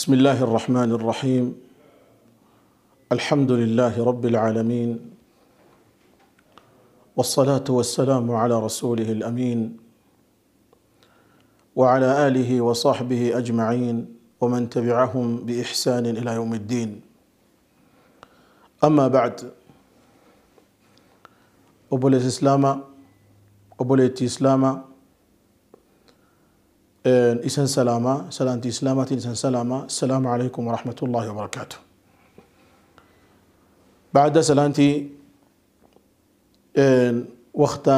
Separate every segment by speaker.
Speaker 1: بسم الله الرحمن الرحيم الحمد لله رب العالمين والصلاه والسلام على رسوله الامين وعلى اله وصحبه اجمعين ومن تبعهم باحسان الى يوم الدين اما بعد obole islama obole ti إسن سلامة سلامتي إسلامات إسن سلامة السلام عليكم ورحمة الله وبركاته بعد سلامتي وقتا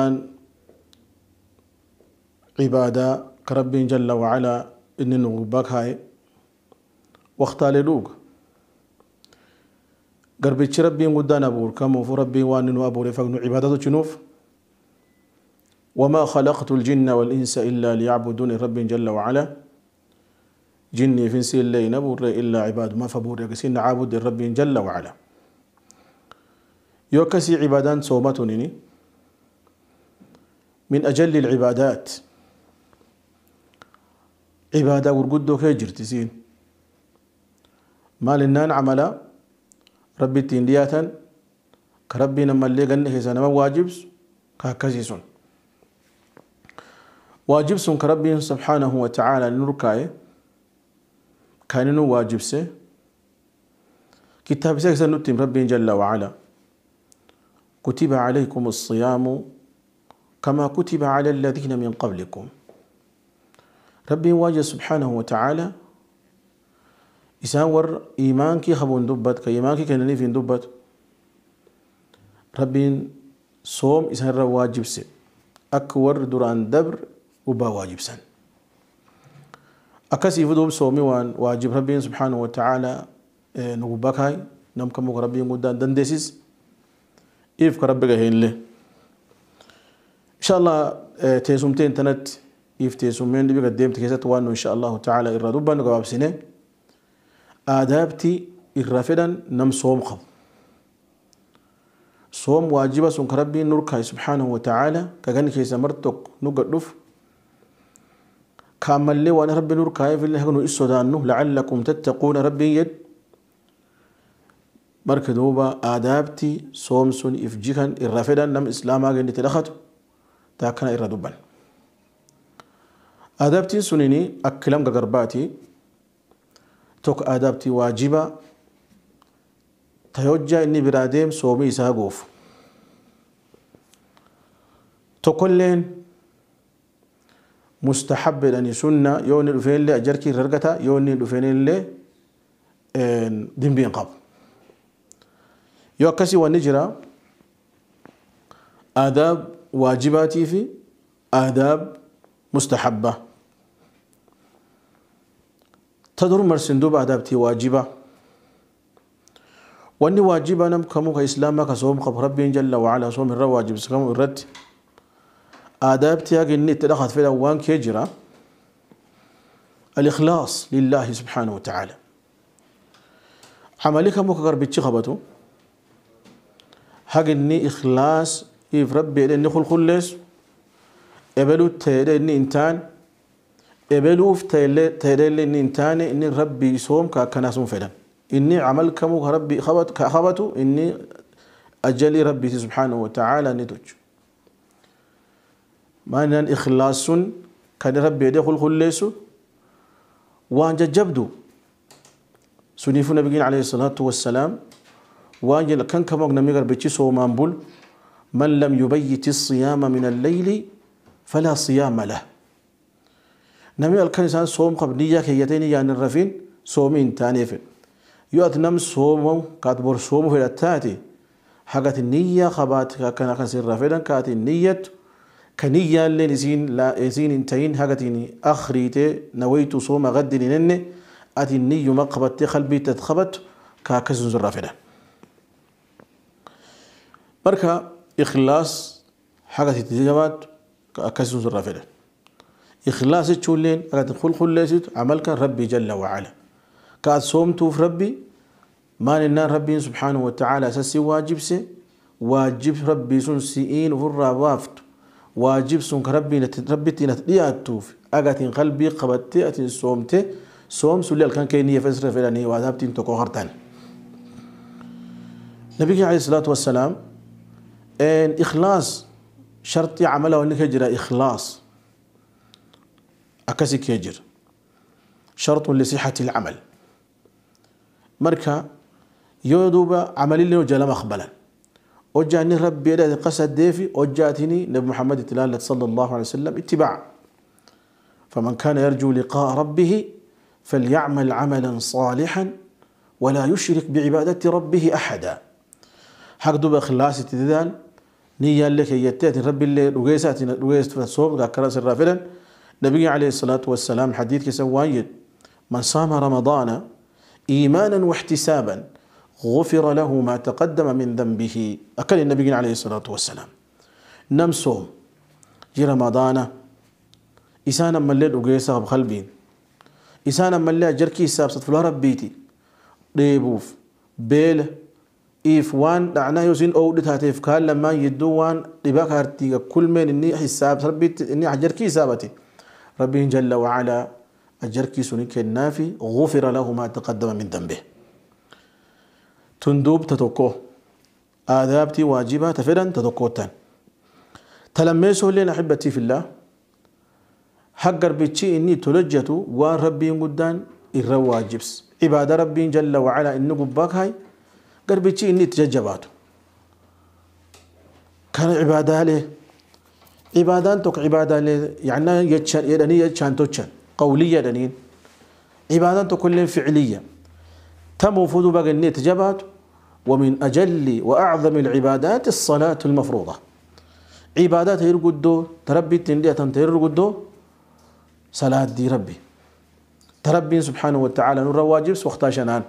Speaker 1: عبادة كرب جل وعلا إن نغبك هاي وقتا لدوغ قربتش ربي قدان أبور كموف ربي وأنن أبور فقن عبادته جنوف وما خلقت الجن والإنس إلا ليعبدون رب جل وعلا جني في سيل نبور إلا عباد ما فبور يقسين عابد رب جل وعلا يوكسي عبادان صومتني من أجل العبادات عبادة ورقدو كيجرتسين ما لنان عملا ربي تين كربي كربي نمالي قنه سنما واجبس سن واجب سنك ربي سبحانه وتعالى نركاي كان نو واجب سي كتاب سيكس نتيم ربي جل وعلا كتب عليكم الصيام كما كتب على الذين من قبلكم ربي واجب سبحانه وتعالى يساور إيمانك خبون دبت كإيمانك كنني في دبت ربي صوم إسان رواجب سي أكور دوران دبر وبا واجب سن أكسي فدوب سومي وان واجب ربي سبحانه وتعالى إيه، نقبك هاي نمك مغربي قدان دندسيس إيف كربك هين له إن شاء الله إيه، تيسومتين تنت إيف تيسومين دي بقديم تكيسات وانو إن شاء الله تعالى إرادوبا نقواب سنة آدابتي إرافدا نم صوم خب صوم واجبة سنك ربي نركاي سبحانه وتعالى كغن كيسا مرتك نقدف كامل لي وانا ربي نور كايف اللي هغنو اسودانو لعلكم تتقون ربي يد مرك دوبا آدابتي سومسون إفجيكان إرافدان نم إسلاما غن تلخط تاكنا إرادوبان آدابتي سنيني أكلم غرباتي توك آدابتي واجبة تيوجا إني براديم سومي إساقوف تقول لين مستحب أن سنة يوني الفين لي أجركي ررقتا يوني الفين لي دمبين قاب يوكسي ونجرا آداب واجباتي في آداب مستحبة تدر مرسندوب آدابتي واجبة واني واجبة نم كمو كإسلام كصوم قب ربي جل وعلا صوم الرواجب سكم الرد آدابتها إني تدخل في الأوان كجرة الإخلاص لله سبحانه وتعالى عملك مكر بتشخبته حق إني إخلاص إف ربي إني خل خلص إبلو تيري إني إنتان إبلو تيري إني إنتان إني ربي يسوم كناسون فدا إني عمل كمو ربي خبت كخبته إني أجلي ربي سبحانه وتعالى نتوجه ما نان إخلاصون كان رب يدخل خلصو وانجا جبدو سنيفو نبي عليه الصلاة والسلام وانجا كان كما قلنا ميغر بيتشي مانبول من لم يبيت الصيام من الليل فلا صيام له نمي الكن سان صوم قبل نيا كيتين يان الرفين صوم انتاني فين يوات نم صوم قد صوم في التاتي حقت النية خبات كان كان سير رفيدا النية كنيا لنزين لا زين انتين هاجتيني اخريتي نويت صوم غد لنن أتي النية مقبت خلبي تتخبت كاكز زرافنا بركة إخلاص حاجة تتجمد كاكز زرافنا إخلاص تشولين أكاد خل خل عملك ربي جل وعلا كاد صومتو في ربي ما لنا ربي سبحانه وتعالى أساسي واجب سي واجب ربي سنسيين ورا وافت واجب سنك ربي ربتي نتدياتوف أجاتين قلبي قبتي أتين سومتي سوم سولي الكان كيني فسر في وذهبتين تكو هرتان نبيك عليه الصلاة والسلام إن إخلاص شرط عمله أنك يجرى إخلاص أكسك يجر شرط لصحة العمل مركا يودوب عمل اللي جل مخبلاً وجاني ربي إلى قصد ديفي وجاتني نبي محمد تلالة صلى الله عليه وسلم اتباع فمن كان يرجو لقاء ربه فليعمل عملا صالحا ولا يشرك بعبادة ربه أحدا حق دوبا خلاص تدال نية لك يتاتي ربي اللي رقيسات رقيس فتصوب كراس الرافلا نبي عليه الصلاة والسلام حديث كسوايد من صام رمضان إيمانا واحتسابا غفر له ما تقدم من ذنبه أكل النبي عليه الصلاة والسلام نم صوم جي رمضان إسانا ملل أقيسا بقلبين إسانا ملل جركي سابسة فلا ربيتي ريبوف بيل إيف وان دعنا يوزين أو دتاتيف كان لما يدو وان لباك هرتيغا كل من إني حساب ربيت إني أجركي سابتي ربي جل وعلا أجركي سنك النافي غفر له ما تقدم من ذنبه تندوب تتوكو آدابتي واجبة تفدا تتوكوتان تلميسه لين أحبتي في الله حق ربيتي إني وان وربي قدان إر واجبس عبادة ربي جل وعلا إن قباك هاي قربيتي إني تججباتو كان عبادة له عبادة توك عبادة لي يعني يتشان يدني يتشان توتشان قولية دنين عبادة كل فعلية تمو فودو بقى إني تجباتو ومن أجل وأعظم العبادات الصلاة المفروضة عبادات يرقدو تربي تندية تيرقدو صلاة دي ربي تربي سبحانه وتعالى نور واجب سوختا شنان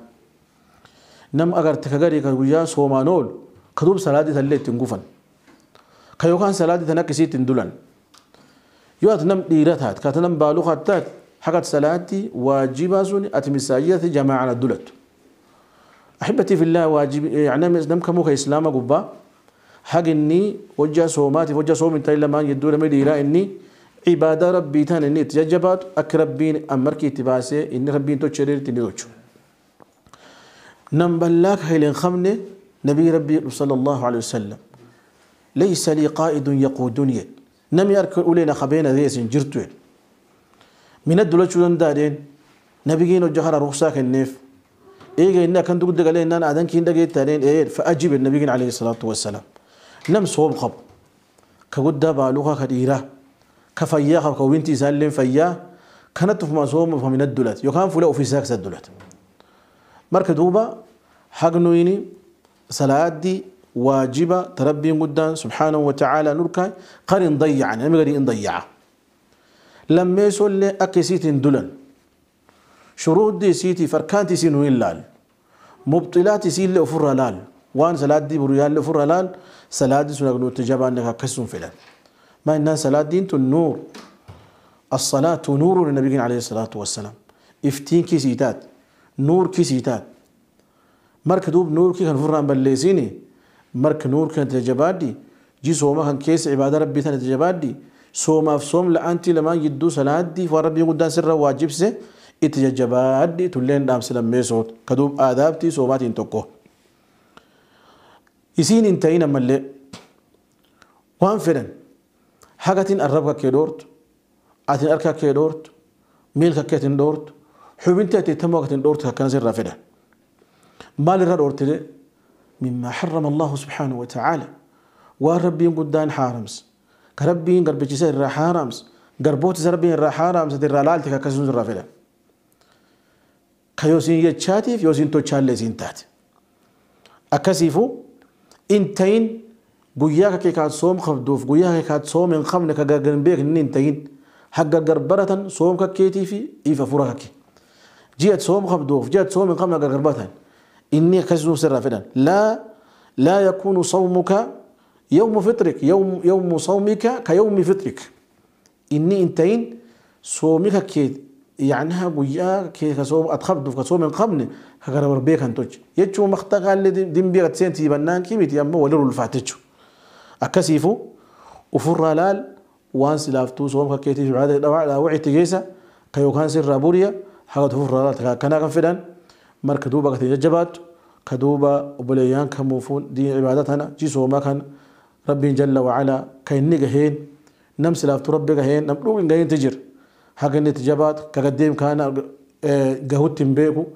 Speaker 1: نم أجر تكجري كويا سوما نول كدوب صلاة تللي تنقفن كيو كان صلاة تنكسي تندلن يو أتنم ديرتها كتنم بالوخات حقت صلاة واجبة سوني أتمساجية جماعة دلت أحبتي في الله واجب إيه، يعني نمكمو كإسلام قبا حق إني وجه صوماتي وجه صوم إنت إلا ما يدو لما إلى إني عبادة ربي تان إني تججبات أكربين أمرك اتباسي إني ربي تو تشرير تنيوتشو نمبلاك هيلين خمنة نبي ربي صلى الله عليه وسلم ليس لي قائد يقودني نم يرك أولينا خبينا ذيس جرتوين من الدولة شو دارين نبيين وجهر رخصاك النيف إيه إنا كان دوك دقالي أنا أدن كين دقي تانين إيه فأجيب النبي عليه الصلاة والسلام نم صوب قب كقد دابا لغة كديرة كفيا كوينتي سالين فيا كانت فما صوم فمن الدولات يكان فلا في ساكس الدولات مرك دوبا حق نويني صلاة دي واجبة تربي قدان سبحانه وتعالى نركا قرن ضيعا يعني مغري ان ضيعا لما يسول أكسيت دولن شروط دي سيتي فركان تي سينو إلال مبطلات سين لأفر لال وان سلاد دي بريال لأفر لال سلاد دي سنقنو تجابا أنك كسون فلان ما إنها سلاد دين تو النور الصلاة نور للنبي عليه الصلاة والسلام افتين كي سيتات نور كي سيتات مرك دوب نور كي كان فران بلسيني مرك نور كان تجبادي جي سوما كان كيس عبادة ربي تجبادي سوما في سوم لأنتي لما يدو صلاة دي فربي قدان سر واجب سي itti jajjabaadhi tulleen dhaamsilan meesoo kaduub aadaabtii soomaatiin tokko. Isiin hin ta'in ammallee waan fedhan haqatiin arrabka kee dhoortu atiin harka kee dhoortu miilka kee atiin dhoortu xubinti ateettamoo atiin dhoortu akkanas irraa fedhan. Maal irraa dhoortile mimmaa harrama Allahu subhaanahu wa ta'aala waan rabbiin guddaan haaramse ka rabbiin garbichisa irraa haaramse garboota isa rabbiin irraa haaramse irraa laalte akkasisuun irraa fedhan. كيوسين يتشاتيف يوسين توتشال لزين تات أكسيفو انتين قياك كي كات صوم خفدوف قياك كي كات صوم ان خمنا كغرن بيك انتين حق غربرة صوم ككيتي في إيفا فورك جيت صوم خفدوف جيت صوم ان خمنا غربرة إني كسيفو سر فدان لا لا يكون صومك يوم فطرك يوم يوم صومك كيوم فطرك إني انتين صومك كيت يعني بويا كي كسوب أتخب دف كسوب من قبل هكذا بربي كان توج يتشو مختار اللي دين بيا تسين بنان كي بيت يمو ولا رولفاتجو أكسيفو وفر لال وان سلافتو سوم كيتي بعد دواء لا وعي تجيسا كيو كان سر رابوريا حاجة تفر لال كنا كان فدان مركدوبة كتجبات كدوبا وبليان كموفون دي عبادتنا جي سوما كان ربي جل وعلا كين نجهين نمسلاف تربي ربي جهين نملوك جهين تجر haqinni jabaat kagaddeem kaana gahutti hin beeku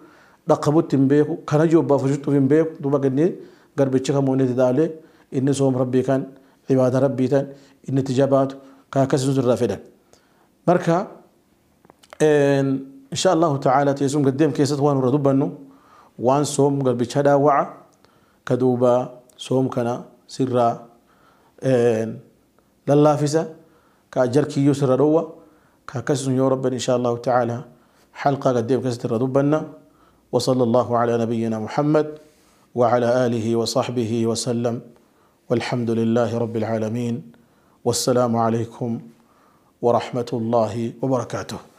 Speaker 1: dhaqqabutti hin beeku kana jobbaaf hojjetuuf hin beeku duuba gannee garbichi kan moonee tidaalee inni soom rabbii kan cibaata rabbii tan inni itti jabaatu kan akkasii irraa fedhan. Marka insha Allahu ta'ala teessum gaddeem keessatti waan irra dubbannu waan soom garbicha daawwaca ka duuba soom kana sirraa lallaafisa ka ajarkiyyuu sirra dhoowwa. كاكسن يا رب إن شاء الله تعالى حلقة قديم كسر ربنا وصلى الله على نبينا محمد وعلى آله وصحبه وسلم والحمد لله رب العالمين والسلام عليكم ورحمة الله وبركاته